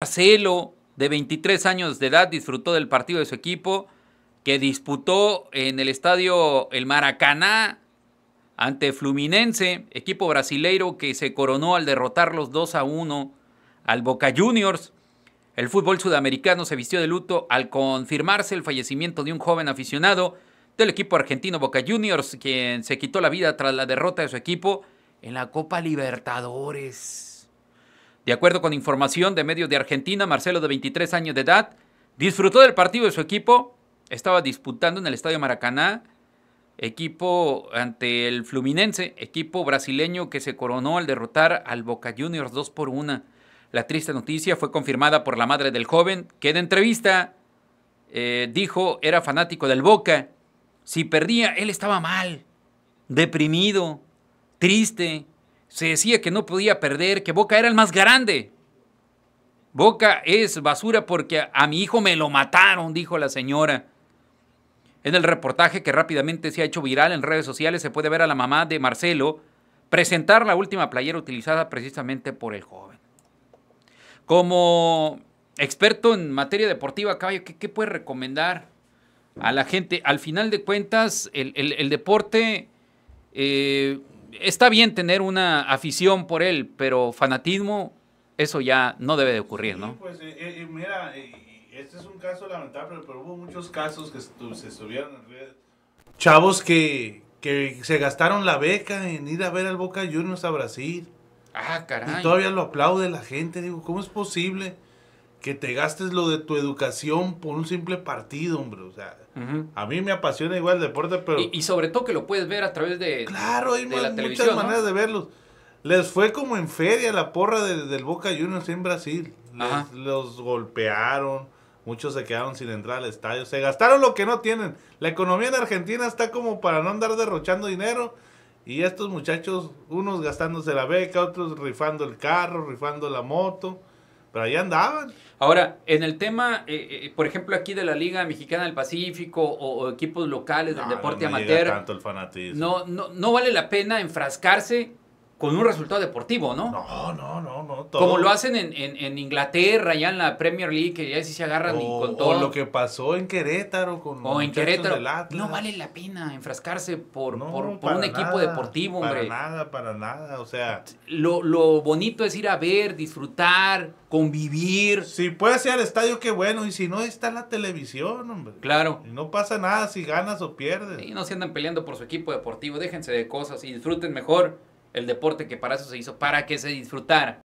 Marcelo, de 23 años de edad, disfrutó del partido de su equipo, que disputó en el estadio El Maracaná ante Fluminense, equipo brasileiro que se coronó al derrotar los 2 a 1 al Boca Juniors. El fútbol sudamericano se vistió de luto al confirmarse el fallecimiento de un joven aficionado del equipo argentino Boca Juniors, quien se quitó la vida tras la derrota de su equipo en la Copa Libertadores. De acuerdo con información de medios de Argentina, Marcelo, de 23 años de edad, disfrutó del partido de su equipo, estaba disputando en el Estadio Maracaná, equipo ante el Fluminense, equipo brasileño que se coronó al derrotar al Boca Juniors 2 por 1. La triste noticia fue confirmada por la madre del joven, que en entrevista eh, dijo era fanático del Boca. Si perdía, él estaba mal, deprimido, triste, se decía que no podía perder, que Boca era el más grande. Boca es basura porque a, mi hijo me lo mataron, dijo la señora. En el reportaje que rápidamente se ha hecho viral en redes sociales se puede ver a la mamá de Marcelo presentar la última playera utilizada precisamente por el joven. Como experto en materia deportiva, Caballo, ¿qué, puede recomendar a la gente? Al final de cuentas, el, deporte eh, está bien tener una afición por él, pero fanatismo, eso ya no debe de ocurrir, ¿no? Pues eh, eh, eh, mira, este es un caso lamentable, pero hubo muchos casos que se estuvieron en redes. Chavos que, que se gastaron la beca en ir a ver al Boca Juniors a Brasil. Ah, caray. Y todavía lo aplaude la gente. Digo, ¿cómo es posible? que te gastes lo de tu educación por un simple partido, hombre. O sea, a mí me apasiona igual el deporte, pero... Y, sobre todo que lo puedes ver a través de... Claro, hay de muchas maneras de verlos. Les fue como en feria la porra del Boca Juniors en Brasil. Les, los golpearon, muchos se quedaron sin entrar al estadio, se gastaron lo que no tienen. La economía en Argentina está como para no andar derrochando dinero. Y estos muchachos, unos gastándose la beca, otros rifando el carro, rifando la moto pero ahí andaban. Ahora, en el tema, eh, eh, por ejemplo, aquí de la Liga Mexicana del Pacífico o, equipos locales del deporte amateur. No, no, no vale la pena enfrascarse con un resultado deportivo, ¿no? No, no, no, no. Todo. Como lo hacen en, Inglaterra, ya en la Premier League, que ya sí se agarran con todo. O lo que pasó en Querétaro con o en Querétaro. No vale la pena enfrascarse por, por, un equipo deportivo, hombre. Para nada, para nada, o sea. Lo, bonito es ir a ver, disfrutar, convivir. Si puede ser al estadio, qué bueno, y si no, está la televisión, hombre. Claro. Y no pasa nada si ganas o pierdes. Y no se andan peleando por su equipo deportivo, déjense de cosas y disfruten mejor el deporte que para eso se hizo, para que se disfrutara.